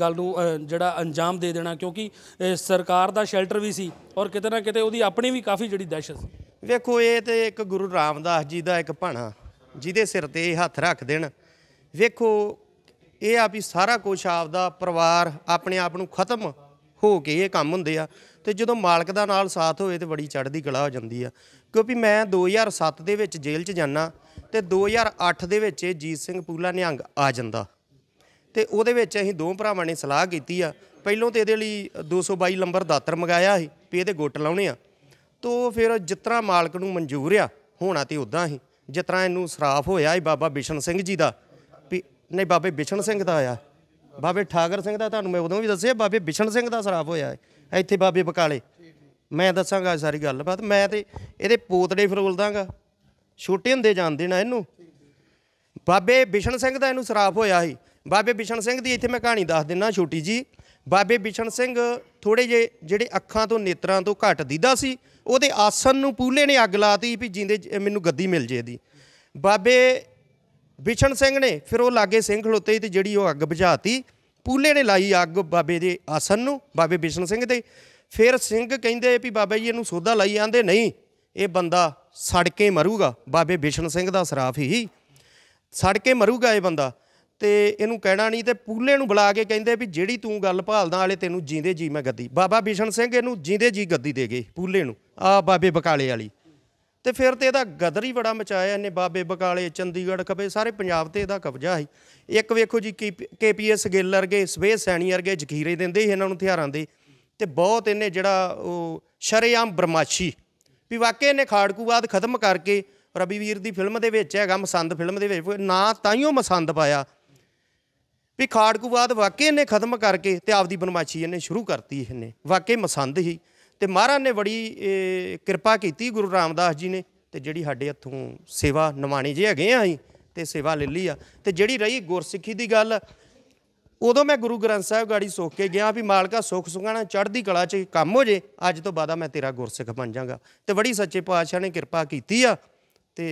ਗੱਲ ਨੂੰ ਜਿਹੜਾ ਅੰਜਾਮ ਦੇ ਦੇਣਾ ਕਿਉਂਕਿ ਸਰਕਾਰ ਦਾ ਸ਼ੈਲਟਰ ਵੀ ਸੀ ਔਰ ਕਿਤੇ ਨਾ ਕਿਤੇ ਉਹਦੀ ਆਪਣੀ ਵੀ ਕਾਫੀ ਜਿਹੜੀ ਦਹਿਸ਼ਤ ਸੀ ਵੇਖੋ ਇਹ ਤੇ ਇੱਕ ਗੁਰੂ ਰਾਮਦਾਸ ਜੀ ਦਾ ਇੱਕ ਭਾਣਾ ਜਿਹਦੇ ਸਿਰ ਤੇ ਇਹ ਹੱਥ ਰੱਖ ਦੇਣ ਵੇਖੋ ਇਹ ਆ ਵੀ ਸਾਰਾ ਕੁਝ ਆਪ ਦਾ ਪਰਿਵਾਰ ਆਪਣੇ ਆਪ ਨੂੰ ਖਤਮ ਹੋ ਕੇ ਇਹ ਕੰਮ ਹੁੰਦੇ ਆ ਤੇ ਜਦੋਂ ਮਾਲਕ ਦਾ ਨਾਲ ਸਾਥ ਹੋਵੇ ਤੇ ਬੜੀ ਚੜ੍ਹਦੀ ਕਲਾ ਹੋ ਜਾਂਦੀ ਆ ਕਿਉਂਕਿ ਮੈਂ 2007 ਦੇ ਵਿੱਚ ਜੇਲ੍ਹ 'ਚ ਜਾਣਾ ਤੇ 2008 ਦੇ ਵਿੱਚ ਜੀਤ ਸਿੰਘ ਪੂਲਾ ਨਿਹੰਗ ਆ ਜਾਂਦਾ ਤੇ ਉਹਦੇ ਵਿੱਚ ਅਸੀਂ ਦੋ ਭਰਾਵਾਂ ਨੇ ਸਲਾਹ ਕੀਤੀ ਆ ਪਹਿਲੋਂ ਤੇ ਇਹਦੇ ਲਈ 222 ਨੰਬਰ ਦਾਤਰ ਮੰਗਾਇਆ ਸੀ ਵੀ ਇਹਦੇ ਗੁੱਟ ਲਾਉਣੇ ਆ ਤੋ ਫਿਰ ਜਿਤਨਾ ਮਾਲਕ ਨੂੰ ਮਨਜ਼ੂਰ ਆ ਹੋਣਾ ਤੇ ਉਦਾਂ ਹੀ ਜਿਤਨਾ ਇਹਨੂੰ ਸਰਾਫ ਹੋਇਆ ਇਹ ਬਾਬਾ ਬਿਸ਼ਨ ਸਿੰਘ ਜੀ ਦਾ ਨਹੀਂ ਬਾਬੇ ਬਿਸ਼ਨ ਸਿੰਘ ਦਾ ਆ ਬਾਬੇ ਠਾਕਰ ਸਿੰਘ ਦਾ ਤੁਹਾਨੂੰ ਮੈਂ ਉਦੋਂ ਵੀ ਦੱਸਿਆ ਬਾਬੇ ਬਿਸ਼ਨ ਸਿੰਘ ਦਾ ਸਰਾਫ ਹੋਇਆ ਹੈ ਇੱਥੇ ਬਾਬੇ ਬਕਾਲੇ ਮੈਂ ਦੱਸਾਂਗਾ ਸਾਰੀ ਗੱਲਬਾਤ ਮੈਂ ਤੇ ਇਹਦੇ ਪੋਤੜੇ ਫਰੋਲ ਦਾਂਗਾ ਛੋਟੇ ਹੁੰਦੇ ਜਾਣਦੇ ਨਾ ਇਹਨੂੰ ਬਾਬੇ ਬਿਸ਼ਨ ਸਿੰਘ ਦਾ ਇਹਨੂੰ ਸਰਾਫ ਹੋਇਆ ਸੀ ਬਾਬੇ ਬਿਸ਼ਨ ਸਿੰਘ ਦੀ ਇੱਥੇ ਮੈਂ ਕਹਾਣੀ ਦੱਸ ਦਿੰਨਾ ਛੋਟੀ ਜੀ ਬਾਬੇ ਬਿਸ਼ਨ ਸਿੰਘ ਥੋੜੇ ਜੇ ਜਿਹੜੇ ਅੱਖਾਂ ਤੋਂ ਨੇਤਰਾਂ ਤੋਂ ਘਟ ਦੀਦਾ ਸੀ ਉਹਦੇ ਆਸਨ ਨੂੰ ਪੂਲੇ ਨੇ ਅੱਗ ਲਾਤੀ ਵੀ ਜਿੰਦੇ ਮੈਨੂੰ ਗੱਦੀ ਮਿਲ ਜੇ ਦੀ ਬਾਬੇ ਬਿਸ਼ਨ ਸਿੰਘ ਨੇ ਫਿਰ ਉਹ ਲਾਗੇ ਸਿੰਘ ਖਲੋਤੇ ਤੇ ਜਿਹੜੀ ਉਹ ਅੱਗ ਬੁਝਾਤੀ ਪੂਲੇ ਨੇ ਲਾਈ ਅੱਗ ਬਾਬੇ ਦੇ ਆਸਨ ਨੂੰ ਬਾਬੇ ਬਿਸ਼ਨ ਸਿੰਘ ਦੇ ਫਿਰ ਸਿੰਘ ਕਹਿੰਦੇ ਵੀ ਬਾਬਾ ਜੀ ਇਹਨੂੰ ਸੋਧਾ ਲਾਈ ਜਾਂਦੇ ਨਹੀਂ ਇਹ ਬੰਦਾ ਸੜ ਕੇ ਮਰੂਗਾ ਬਾਬੇ ਬਿਸ਼ਨ ਸਿੰਘ ਦਾ ਸਰਾਫ ਹੀ ਸੜ ਕੇ ਮਰੂਗਾ ਇਹ ਬੰਦਾ ਤੇ ਇਹਨੂੰ ਕਹਿਣਾ ਨਹੀਂ ਤੇ ਪੂਲੇ ਨੂੰ ਬੁਲਾ ਕੇ ਕਹਿੰਦੇ ਵੀ ਜਿਹੜੀ ਤੂੰ ਗੱਲ ਭਾਲਦਾ ਵਾਲੇ ਤੈਨੂੰ ਜਿੰਦੇ ਜੀ ਮੈਂ ਗੱਦੀ ਬਾਬਾ ਬਿਸ਼ਨ ਸਿੰਘ ਇਹਨੂੰ ਜਿੰਦੇ ਜੀ ਗੱਦੀ ਦੇ ਗਏ ਪੂਲੇ ਨੂੰ ਆ ਬਾਬੇ ਬਕਾਲੇ ਵਾਲੀ ਤੇ ਫਿਰ ਤੇ ਇਹਦਾ ਗਦਰ ਹੀ ਬੜਾ ਮਚਾਇਆ ਇਹਨੇ ਬਾਬੇ ਬਕਾਲੇ ਚੰਡੀਗੜ੍ਹ ਖਬੇ ਸਾਰੇ ਪੰਜਾਬ ਤੇ ਇਹਦਾ ਕਬਜ਼ਾ ਸੀ ਇੱਕ ਵੇਖੋ ਜੀ ਕੇਪੀਐਸ ਗਿੱਲ ਵਰਗੇ ਸਵੇ ਸੈਣੀ ਵਰਗੇ ਜ਼ਖੀਰੇ ਦਿੰਦੇ ਇਹਨਾਂ ਨੂੰ ਹਥਿਆਰਾਂ ਦੇ ਤੇ ਬਹੁਤ ਇਹਨੇ ਜਿਹੜਾ ਉਹ ਸ਼ਰੇਆਮ ਬਰਮਾਸ਼ੀ ਵੀ ਵਾਕਏ ਇਹਨੇ ਖਾੜਕੂਵਾਦ ਖਤਮ ਕਰਕੇ ਰਵੀ ਵੀਰ ਦੀ ਫਿਲਮ ਦੇ ਵਿੱਚ ਹੈਗਾ ਮਸੰਦ ਫਿਲਮ ਦੇ ਵਿੱਚ ਨਾ ਤਾਂ ਹੀ ਉਹ ਮਸੰਦ ਪਾਇਆ ਵੀ ਖਾੜਕੂਵਾਦ ਵਾਕਏ ਇਹਨੇ ਖਤਮ ਕਰਕੇ ਤੇ ਆਪਦੀ ਬਰਮਾਸ਼ੀ ਇਹਨੇ ਸ਼ੁਰੂ ਕਰਤੀ ਇਹਨੇ ਵਾਕਏ ਮਸੰਦ ਹੀ ਤੇ ਮਹਾਰਾਜ ਨੇ ਬੜੀ ਕਿਰਪਾ ਕੀਤੀ ਗੁਰੂ ਰਾਮਦਾਸ ਜੀ ਨੇ ਤੇ ਜਿਹੜੀ ਸਾਡੇ ਹੱਥੋਂ ਸੇਵਾ ਨਿਮਾਣੀ ਜੇ ਹੈਗੇ ਆਂ ਤੇ ਸੇਵਾ ਲੈ ਲਈ ਆ ਤੇ ਜਿਹੜੀ ਰਹੀ ਗੁਰਸਿੱਖੀ ਦੀ ਗੱਲ ਉਦੋਂ ਮੈਂ ਗੁਰੂ ਗ੍ਰੰਥ ਸਾਹਿਬ ਗਾੜੀ ਸੋਕ ਕੇ ਗਿਆ ਵੀ ਮਾਲਕਾ ਸੁਖ ਸੁਗਾਣਾ ਚੜ੍ਹਦੀ ਕਲਾ 'ਚ ਕੰਮ ਹੋ ਜੇ ਅੱਜ ਤੋਂ ਬਾਅਦ ਮੈਂ ਤੇਰਾ ਗੁਰਸਿੱਖ ਬਣ ਜਾਗਾ ਤੇ ਬੜੀ ਸੱਚੇ ਪਾਤਸ਼ਾਹ ਨੇ ਕਿਰਪਾ ਕੀਤੀ ਆ ਤੇ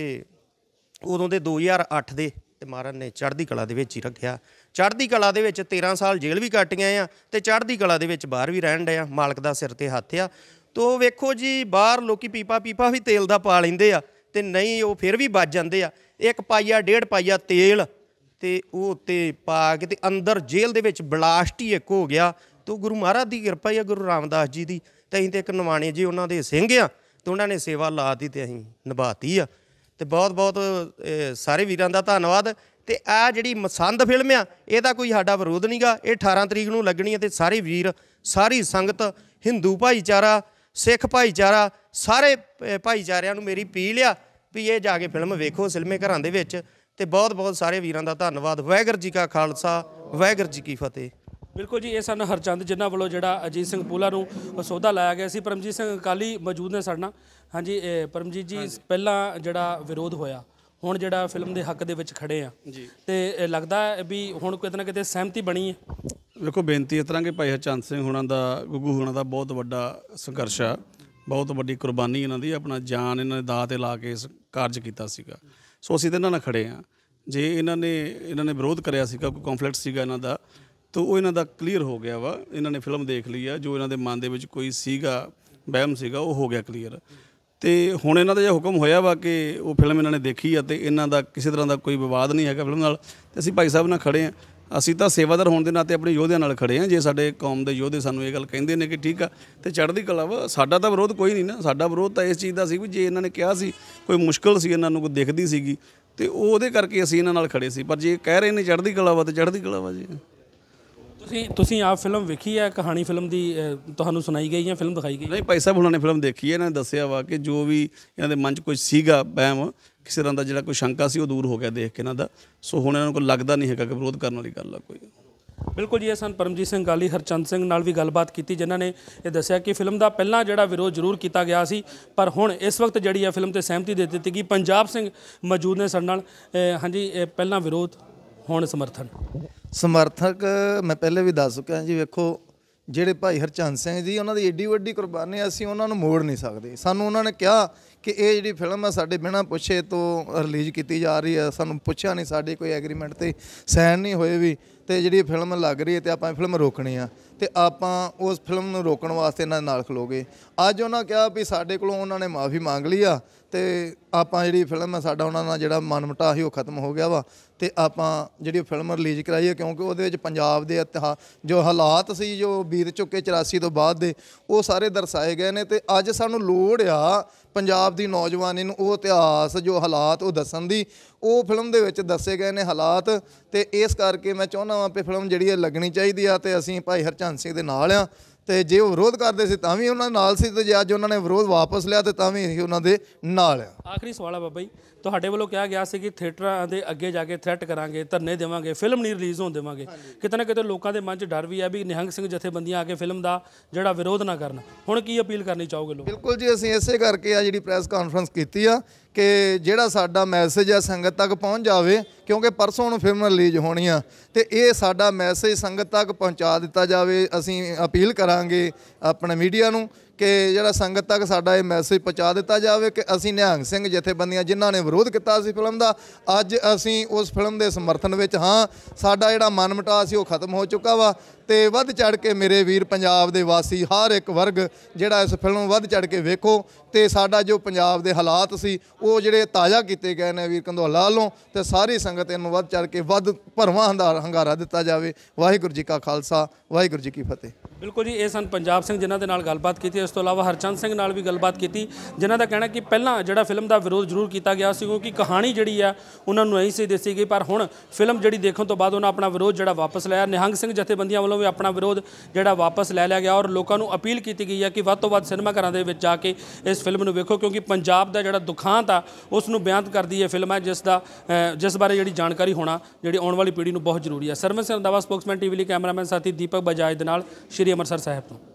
ਉਦੋਂ ਦੇ 2008 ਦੇ ਤੇ ਮਹਾਰਾਜ ਨੇ ਚੜ੍ਹਦੀ ਕਲਾ ਦੇ ਵਿੱਚ ਹੀ ਰੱਖਿਆ ਚੜ੍ਹਦੀ ਕਲਾ ਦੇ ਵਿੱਚ 13 ਸਾਲ ਜੇਲ੍ਹ ਵੀ ਕੱਟੀਆਂ ਆ ਤੇ ਚੜ੍ਹਦੀ ਕਲਾ ਦੇ ਵਿੱਚ ਬਾਹਰ ਵੀ ਰਹਿਣ ਆ ਮਾਲਕ ਦਾ ਸਿਰ ਤੇ ਹੱਥ ਆ ਤੋ ਵੇਖੋ ਜੀ ਬਾਹਰ ਲੋਕੀ ਪੀਪਾ ਪੀਪਾ ਵੀ ਤੇਲ ਦਾ ਪਾ ਲੈਂਦੇ ਆ ਤੇ ਨਹੀਂ ਉਹ ਫਿਰ ਵੀ ਵੱਜ ਜਾਂਦੇ ਆ ਇੱਕ ਪਾਈਆ ਡੇਢ ਪਾਈਆ ਤੇਲ ਤੇ ਉਹ ਉੱਤੇ ਪਾ ਕੇ ਤੇ ਅੰਦਰ ਜੇਲ੍ਹ ਦੇ ਵਿੱਚ ਬਲਾਸਟ ਹੀ ਇੱਕ ਹੋ ਗਿਆ ਤੋ ਗੁਰੂ ਮਹਾਰਾਜ ਦੀ ਕਿਰਪਾ ਹੀ ਆ ਗੁਰੂ ਰਾਮਦਾਸ ਜੀ ਦੀ ਤੇ ਅਸੀਂ ਤੇ ਇੱਕ ਨਿਵਾਣੇ ਜੀ ਉਹਨਾਂ ਦੇ ਸਿੰਘ ਆ ਤੇ ਉਹਨਾਂ ਨੇ ਸੇਵਾ ਲਾਤੀ ਤੇ ਅਸੀਂ ਨਿਭਾਤੀ ਆ ਤੇ ਬਹੁਤ ਬਹੁਤ ਸਾਰੇ ਵੀਰਾਂ ਦਾ ਧੰਨਵਾਦ ਤੇ ਆ ਜਿਹੜੀ ਮਸੰਦ ਫਿਲਮ ਆ ਇਹਦਾ ਕੋਈ ਸਾਡਾ ਵਿਰੋਧ ਨਹੀਂਗਾ ਇਹ 18 ਤਰੀਕ ਨੂੰ ਲੱਗਣੀ ਹੈ ਤੇ ਸਾਰੇ ਵੀਰ ਸਾਰੀ ਸੰਗਤ ਹਿੰਦੂ ਭਾਈਚਾਰਾ ਸਿੱਖ ਭਾਈਚਾਰਾ ਸਾਰੇ ਭਾਈਚਾਰਿਆਂ ਨੂੰ ਮੇਰੀ ਅਪੀਲ ਆ ਵੀ ਇਹ ਜਾ ਕੇ ਫਿਲਮ ਵੇਖੋ ਸਿਲਮੇ ਘਰਾਂ ਦੇ ਵਿੱਚ ਤੇ ਬਹੁਤ ਬਹੁਤ ਸਾਰੇ ਵੀਰਾਂ ਦਾ ਧੰਨਵਾਦ ਵਾਹਿਗੁਰੂ ਜੀ ਕਾ ਖਾਲਸਾ ਵਾਹਿਗੁਰੂ ਜੀ ਕੀ ਫਤਿਹ ਬਿਲਕੁਲ ਜੀ ਇਹ ਸਨ ਹਰਚੰਦ ਜਿਨ੍ਹਾਂ ਵੱਲੋਂ ਜਿਹੜਾ ਅਜੀਤ ਸਿੰਘ ਪੂਲਾ ਨੂੰ ਸੌਦਾ ਲਾਇਆ ਗਿਆ ਸੀ ਪਰਮਜੀਤ ਸਿੰਘ ਅਕਾਲੀ ਮੌਜੂਦ ਨੇ ਸਾਡਾ ਹਾਂਜੀ ਪਰਮਜੀਤ ਜੀ ਪਹਿਲਾਂ ਜਿਹੜਾ ਵਿਰੋਧ ਹੋਇਆ ਹੁਣ ਜਿਹੜਾ ਫਿਲਮ ਦੇ ਹੱਕ ਦੇ ਵਿੱਚ ਖੜੇ ਆ ਤੇ ਲੱਗਦਾ ਵੀ ਹੁਣ ਕਿਤੇ ਨਾ ਕਿਤੇ ਸਹਿਮਤੀ ਬਣੀ ਹੈ ਵੇਖੋ ਬੇਨਤੀ ਇਸ ਤਰ੍ਹਾਂ ਕਿ ਭਾਈ ਹਰਚੰਦ ਸਿੰਘ ਹੁਣਾਂ ਦਾ ਗੁੱਗੂ ਹੁਣਾਂ ਦਾ ਬਹੁਤ ਵੱਡਾ ਸੰਘਰਸ਼ ਆ ਬਹੁਤ ਵੱਡੀ ਕੁਰਬਾਨੀ ਇਹਨਾਂ ਦੀ ਆਪਣਾ ਜਾਨ ਇਹਨਾਂ ਨੇ ਦਾਅ ਤੇ ਲਾ ਕੇ ਇਸ ਕਾਰਜ ਕੀਤਾ ਸੀਗਾ ਸੋ ਅਸੀਂ ਤੇ ਇਹਨਾਂ ਨਾਲ ਖੜੇ ਆ ਜੇ ਇਹਨਾਂ ਨੇ ਇਹਨਾਂ ਨੇ ਵਿਰੋਧ ਕਰਿਆ ਸੀਗਾ ਕੋਈ ਕੰਫਲਿਕਟ ਸੀਗਾ ਇਹਨਾਂ ਦਾ ਤਾਂ ਉਹ ਇਹਨਾਂ ਦਾ ਕਲੀਅਰ ਹੋ ਗਿਆ ਵਾ ਇਹਨਾਂ ਨੇ ਫਿਲਮ ਦੇਖ ਲਈ ਆ ਜੋ ਇਹਨਾਂ ਦੇ ਮਨ ਦੇ ਵਿੱਚ ਕੋਈ ਸੀਗਾ ਵਹਿਮ ਸੀਗਾ ਉਹ ਹੋ ਗਿਆ ਕਲੀਅਰ ਤੇ ਹੁਣ ਇਹਨਾਂ ਦਾ ਜੇ ਹੁਕਮ ਹੋਇਆ ਵਾ ਕਿ ਉਹ ਫਿਲਮ ਇਹਨਾਂ ਨੇ ਦੇਖੀ ਆ ਤੇ ਇਹਨਾਂ ਦਾ ਕਿਸੇ ਤਰ੍ਹਾਂ ਦਾ ਕੋਈ ਵਿਵਾਦ ਨਹੀਂ ਹੈਗਾ ਫਿਲਮ ਨਾਲ ਤੇ ਅਸੀਂ ਭਾਈ ਸਾਹਿਬ ਨਾਲ ਖੜੇ ਆ ਅਸੀਂ ਤਾਂ ਸੇਵਾਦਾਰ ਹੋਣ ਦੇ ਨਾਤੇ ਆਪਣੇ ਯੋਧਿਆਂ ਨਾਲ ਖੜੇ ਆ ਜੇ ਸਾਡੇ ਕੌਮ ਦੇ ਯੋਧੇ ਸਾਨੂੰ ਇਹ ਗੱਲ ਕਹਿੰਦੇ ਨੇ ਕਿ ਠੀਕ ਆ ਤੇ ਚੜ੍ਹਦੀ ਕਲਾ ਵਾ ਸਾਡਾ ਤਾਂ ਵਿਰੋਧ ਕੋਈ ਨਹੀਂ ਨਾ ਸਾਡਾ ਵਿਰੋਧ ਤਾਂ ਇਸ ਚੀਜ਼ ਦਾ ਸੀ ਵੀ ਜੇ ਇਹਨਾਂ ਨੇ ਕਿਹਾ ਸੀ ਕੋਈ ਮੁਸ਼ਕਲ ਸੀ ਇਹਨਾਂ ਨੂੰ ਕੋਈ ਦਿਖਦੀ ਸੀਗੀ ਤੇ ਉਹ ਉਹਦੇ ਕਰਕੇ ਅਸੀਂ ਇਹਨਾਂ ਨਾਲ ਖੜੇ ਸੀ ਪਰ ਜੇ ਕਹਿ ਰਹੇ ਨੇ ਚੜ੍ਹਦੀ ਕਲਾ ਵਾ ਤੇ ਚੜ੍ਹਦੀ ਕਲਾ ਵਾ ਜੀ ਤੁਸੀਂ ਤੁਸੀਂ ਆਪ ਫਿਲਮ ਵੇਖੀ ਹੈ ਕਹਾਣੀ ਫਿਲਮ ਦੀ ਤੁਹਾਨੂੰ ਸੁਣਾਈ ਗਈ ਜਾਂ ਫਿਲਮ ਦਿਖਾਈ ਗਈ ਨਹੀਂ ਭਾਈ ਸਾਹਿਬ ਉਹਨਾਂ ਨੇ ਫਿਲਮ ਦੇਖੀ ਹੈ ਇਹਨਾਂ ਨੇ ਦੱਸਿਆ ਵਾ ਕਿ ਜੋ ਵੀ ਇਹਨਾਂ ਦੇ ਮਨ 'ਚ ਕੋਈ ਸੀਗਾ ਬਹਿਮ ਕਿਸੇ ਤਰ੍ਹਾਂ ਦਾ ਜਿਹੜਾ ਕੋਈ ਸ਼ੰਕਾ ਸੀ ਉਹ ਦੂਰ ਹੋ ਗਿਆ ਦੇਖ ਕੇ ਇਹਨਾਂ ਦਾ ਸੋ ਹੁਣ ਇਹਨਾਂ ਨੂੰ ਕੋਈ ਲੱਗਦਾ ਨਹੀਂ ਹੈਗਾ ਕਿ ਵਿਰੋਧ ਕਰਨ ਵਾਲੀ ਗੱਲ ਆ ਕੋਈ ਬਿਲਕੁਲ ਜੀ ਅਸਾਂ ਪਰਮਜੀਤ ਸਿੰਘ ਗਾਲੀ ਹਰਚੰਦ ਸਿੰਘ ਨਾਲ ਵੀ ਗੱਲਬਾਤ ਕੀਤੀ ਜਿਨ੍ਹਾਂ ਨੇ ਇਹ ਦੱਸਿਆ ਕਿ ਫਿਲਮ ਦਾ ਪਹਿਲਾਂ ਜਿਹੜਾ ਵਿਰੋਧ ਜ਼ਰੂਰ ਕੀਤਾ ਗਿਆ ਸੀ ਪਰ ਹੁਣ ਇਸ ਵਕਤ ਜਿਹੜੀ ਹੈ ਫਿਲਮ ਤੇ ਸਹਿਮਤੀ ਦੇ ਦਿੱਤੀ ਕਿ ਪੰਜਾਬ ਸਿੰਘ ਮੌਜੂਦ ਨੇ ਸਾਡੇ ਨਾਲ ਹਾਂਜੀ ਪਹਿਲਾਂ ਵਿਰੋਧ ਹੁਣ ਸਮਰਥਨ ਸਮਰਥਕ ਮੈਂ ਪਹਿਲੇ ਵੀ ਦੱਸ ਚੁੱਕਿਆ ਜੀ ਵੇਖੋ ਜਿਹੜੇ ਭਾਈ ਹਰਚੰਦ ਸਿੰਘ ਜੀ ਉਹਨਾਂ ਦੀ ਏਡੀ ਵੱਡੀ ਕੁਰਬਾਨੀ ਅਸੀਂ ਉਹਨਾਂ ਨੂੰ ਮੋੜ ਨਹੀਂ ਸਕਦੇ ਸਾਨੂੰ ਉਹਨਾਂ ਨੇ ਕਿਹਾ ਕਿ ਇਹ ਜਿਹੜੀ ਫਿਲਮ ਆ ਸਾਡੇ ਬਿਨਾਂ ਪੁੱਛੇ ਤੋਂ ਰਿਲੀਜ਼ ਕੀਤੀ ਜਾ ਰਹੀ ਹੈ ਸਾਨੂੰ ਪੁੱਛਿਆ ਨਹੀਂ ਸਾਡੇ ਕੋਈ ਐਗਰੀਮੈਂਟ ਤੇ ਸਾਈਨ ਨਹੀਂ ਹੋਏ ਵੀ ਤੇ ਜਿਹੜੀ ਫਿਲਮ ਲੱਗ ਰਹੀ ਹੈ ਤੇ ਆਪਾਂ ਇਹ ਫਿਲਮ ਰੋਕਣੀ ਆ ਤੇ ਆਪਾਂ ਉਸ ਫਿਲਮ ਨੂੰ ਰੋਕਣ ਵਾਸਤੇ ਇਹਨਾਂ ਨਾਲ ਖਲੋਗੇ ਅੱਜ ਉਹਨਾਂ ਕਿਹਾ ਵੀ ਸਾਡੇ ਕੋਲੋਂ ਉਹਨਾਂ ਨੇ ਮਾਫੀ ਮੰਗ ਲਈ ਆ ਤੇ ਆਪਾਂ ਜਿਹੜੀ ਫਿਲਮ ਹੈ ਸਾਡਾ ਉਹਨਾਂ ਦਾ ਜਿਹੜਾ ਮਨਮਟਾ ਸੀ ਉਹ ਖਤਮ ਹੋ ਗਿਆ ਵਾ ਤੇ ਆਪਾਂ ਜਿਹੜੀ ਫਿਲਮ ਰਿਲੀਜ਼ ਕਰਾਈ ਹੈ ਕਿਉਂਕਿ ਉਹਦੇ ਵਿੱਚ ਪੰਜਾਬ ਦੇ ਇਤਿਹਾਸ ਜੋ ਹਾਲਾਤ ਸੀ ਜੋ ਵੀਰ ਚੁੱਕੇ 84 ਤੋਂ ਬਾਅਦ ਦੇ ਉਹ ਸਾਰੇ ਦਰਸਾਏ ਗਏ ਨੇ ਤੇ ਅੱਜ ਸਾਨੂੰ ਲੋੜ ਆ ਪੰਜਾਬ ਦੀ ਨੌਜਵਾਨੀ ਨੂੰ ਉਹ ਇਤਿਹਾਸ ਜੋ ਹਾਲਾਤ ਉਹ ਦੱਸਣ ਦੀ ਉਹ ਫਿਲਮ ਦੇ ਵਿੱਚ ਦੱਸੇ ਗਏ ਨੇ ਹਾਲਾਤ ਤੇ ਇਸ ਕਰਕੇ ਮੈਂ ਚਾਹੁੰਦਾ ਵਾਂ ਕਿ ਫਿਲਮ ਜਿਹੜੀ ਹੈ ਲੱਗਣੀ ਚਾਹੀਦੀ ਆ ਤੇ ਅਸੀਂ ਭਾਈ ਹਰਚੰਦ ਸਿੰਘ ਦੇ ਨਾਲ ਆ ਤੇ ਜੇ ਉਹ ਵਿਰੋਧ ਕਰਦੇ ਸੀ ਤਾਂ ਵੀ ਉਹਨਾਂ ਨਾਲ ਸੀ ਤੇ ਜੇ ਅੱਜ ਉਹਨਾਂ ਨੇ ਵਿਰੋਧ ਵਾਪਸ ਲਿਆ ਤੇ ਤਾਂ ਵੀ ਉਹਨਾਂ ਦੇ ਨਾਲ ਆ ਆਖਰੀ ਸਵਾਲ ਆ ਬਾਬਾ ਜੀ ਤੁਹਾਡੇ ਵੱਲੋਂ ਕਿਹਾ ਗਿਆ ਸੀ ਕਿ ਥੀਏਟਰਾਂ ਦੇ ਅੱਗੇ ਜਾ ਕੇ ਥ੍ਰੈਟ ਕਰਾਂਗੇ ਧਰਨੇ ਦੇਵਾਂਗੇ ਫਿਲਮ ਨਹੀਂ ਰਿਲੀਜ਼ ਹੋਣ ਦੇਵਾਂਗੇ ਕਿਤੇ ਨਾ ਕਿਤੇ ਲੋਕਾਂ ਦੇ ਮਨ 'ਚ ਡਰ ਵੀ ਆ ਵੀ ਨਿਹੰਗ ਸਿੰਘ ਜਥੇਬੰਦੀਆਂ ਆ ਕੇ ਫਿਲਮ ਦਾ ਜਿਹੜਾ ਵਿਰੋਧ ਨਾ ਕਰਨ ਹੁਣ ਕੀ ਅਪੀਲ ਕਰਨੀ ਚਾਹੋਗੇ ਲੋਕ ਬਿਲਕੁਲ ਜੀ ਅਸੀਂ ਇਸੇ ਕਰਕੇ ਆ ਜਿਹੜੀ ਪ੍ਰੈਸ ਕਾਨਫਰੰਸ ਕੀਤੀ ਆ ਕਿ ਜਿਹੜਾ ਸਾਡਾ ਮੈਸੇਜ ਹੈ ਸੰਗਤ ਤੱਕ ਪਹੁੰਚ ਜਾਵੇ ਕਿਉਂਕਿ ਪਰਸੋਂ ਨੂੰ ਫਿਲਮ ਰਿਲੀਜ਼ ਹੋਣੀ ਆ ਤੇ ਇਹ ਸਾਡਾ ਮੈਸੇਜ ਸੰਗਤ ਤੱਕ ਪਹੁੰਚਾ ਦਿੱਤਾ ਜਾਵੇ ਅਸੀਂ ਅਪੀਲ ਕਰਾਂਗੇ ਆਪਣੇ ਮੀਡੀਆ ਨੂੰ ਕਿ ਜਿਹੜਾ ਸੰਗਤ ਤੱਕ ਸਾਡਾ ਇਹ ਮੈਸੇਜ ਪਹੁੰਚਾ ਦਿੱਤਾ ਜਾਵੇ ਕਿ ਅਸੀਂ ਨਿਹੰਗ ਸਿੰਘ ਜਥੇਬੰਦੀਆਂ ਜਿਨ੍ਹਾਂ ਨੇ ਵਿਰੋਧ ਕੀਤਾ ਸੀ ਫਿਲਮ ਦਾ ਅੱਜ ਅਸੀਂ ਉਸ ਫਿਲਮ ਦੇ ਸਮਰਥਨ ਵਿੱਚ ਹਾਂ ਸਾਡਾ ਜਿਹੜਾ ਮਨਮਟਾ ਸੀ ਉਹ ਖਤਮ ਹੋ ਚੁੱਕਾ ਵਾ ਤੇ ਵੱਧ ਚੜ ਕੇ ਮੇਰੇ ਵੀਰ ਪੰਜਾਬ ਦੇ ਵਾਸੀ ਹਰ ਇੱਕ ਵਰਗ ਜਿਹੜਾ ਇਸ ਫਿਲਮ ਨੂੰ ਵੱਧ ਚੜ ਕੇ ਵੇਖੋ ਤੇ ਸਾਡਾ ਜੋ ਪੰਜਾਬ ਦੇ ਹਾਲਾਤ ਸੀ ਉਹ ਜਿਹੜੇ ਤਾਜ਼ਾ ਕੀਤੇ ਗਏ ਨੇ ਵੀਰ ਕੰਧੋਲਾ ਵੱਲੋਂ ਤੇ ਸਾਰੀ ਸੰਗਤ ਇਹਨੂੰ ਵੱਧ ਚੜ ਕੇ ਵੱਧ ਭਰਵਾਂ ਹੰਗਾਰਾ ਦਿੱਤਾ ਜਾਵੇ ਵਾਹਿਗੁਰੂ ਜੀ ਕਾ ਖਾਲਸਾ ਵਾਹਿਗੁਰੂ ਜੀ ਕੀ ਫਤਿਹ ਬਿਲਕੁਲ ਜੀ ਇਹ ਸਨ ਪੰਜਾਬ ਸਿੰਘ ਜਿਨ੍ਹਾਂ ਦੇ ਨਾਲ ਗੱਲਬਾਤ ਕੀਤੀ ਉਸ ਤੋਂ ਇਲਾਵਾ ਹਰਚੰਦ ਸਿੰਘ ਨਾਲ ਵੀ ਗੱਲਬਾਤ ਕੀਤੀ ਜਿਨ੍ਹਾਂ ਦਾ ਕਹਿਣਾ ਕਿ ਪਹਿਲਾਂ ਜਿਹੜਾ ਫਿਲਮ ਦਾ ਵਿਰੋਧ ਜ਼ਰੂਰ ਕੀਤਾ ਗਿਆ ਸੀ ਕਿਉਂਕਿ ਕਹਾਣੀ ਜਿਹੜੀ ਆ ਉਹਨਾਂ ਨੂੰ ਐਂ ਸੀ ਗਈ ਪਰ ਹੁਣ ਫਿਲਮ ਜਿਹੜੀ ਦੇਖਣ ਤੋਂ ਬਾਅਦ ਉਹਨਾਂ ਆਪਣਾ ਵਿਰੋਧ ਜਿਹੜਾ ਵਾਪਸ ਲਿਆ ਨਿਹੰਗ ਸਿੰਘ ਜਥੇਬੰਦੀਆਂ ਵੱਲੋਂ ਵੀ ਆਪਣਾ ਵਿਰੋਧ ਜਿਹੜਾ ਵਾਪਸ ਲੈ ਲਿਆ ਗਿਆ ਔਰ ਲੋਕਾਂ ਨੂੰ ਅਪੀਲ ਕੀਤੀ ਗਈ ਹੈ ਕਿ ਵੱਧ ਤੋਂ ਵੱਧ ਸਿਨੇਮਾ ਘਰਾਂ ਦੇ ਵਿੱਚ ਜਾ ਕੇ ਇਸ ਫਿਲਮ ਨੂੰ ਵੇਖੋ ਕਿਉਂਕਿ ਪੰਜਾਬ ਦਾ ਜਿਹੜਾ ਦੁਖਾਂਤ ਆ ਉਸ ਨੂੰ ਬਿਆਨ ਕਰਦੀ ਹੈ ਫਿਲਮ ਹੈ ਜਿਸ ਦਾ ਜਿਸ ਬਾਰੇ ਜਿਹੜੀ ਜਾਣਕਾਰੀ ਹੋਣਾ ਜਿਹੜੀ ਆਉਣ ਵਾਲੀ ਪੀੜ੍ਹੀ ਨੂੰ ਬਹੁਤ ਜ਼ਰੂਰੀ ਹੈ ਸਰਵਨ ਸਿੰਘ ਦਾਵਾ ਸਪੋਕਸਮੈਨ ਟੀਵੀ ਲਈ ਕੈਮਰਾਮੈਨ ਸਾਥੀ ਦੀਪਕ ਬਜਾਜ ਦੇ ਨਾਲ ਸ਼੍ਰੀ ਅੰਮ੍ਰਿਤਸਰ ਸਾਹਿਬ ਤੋਂ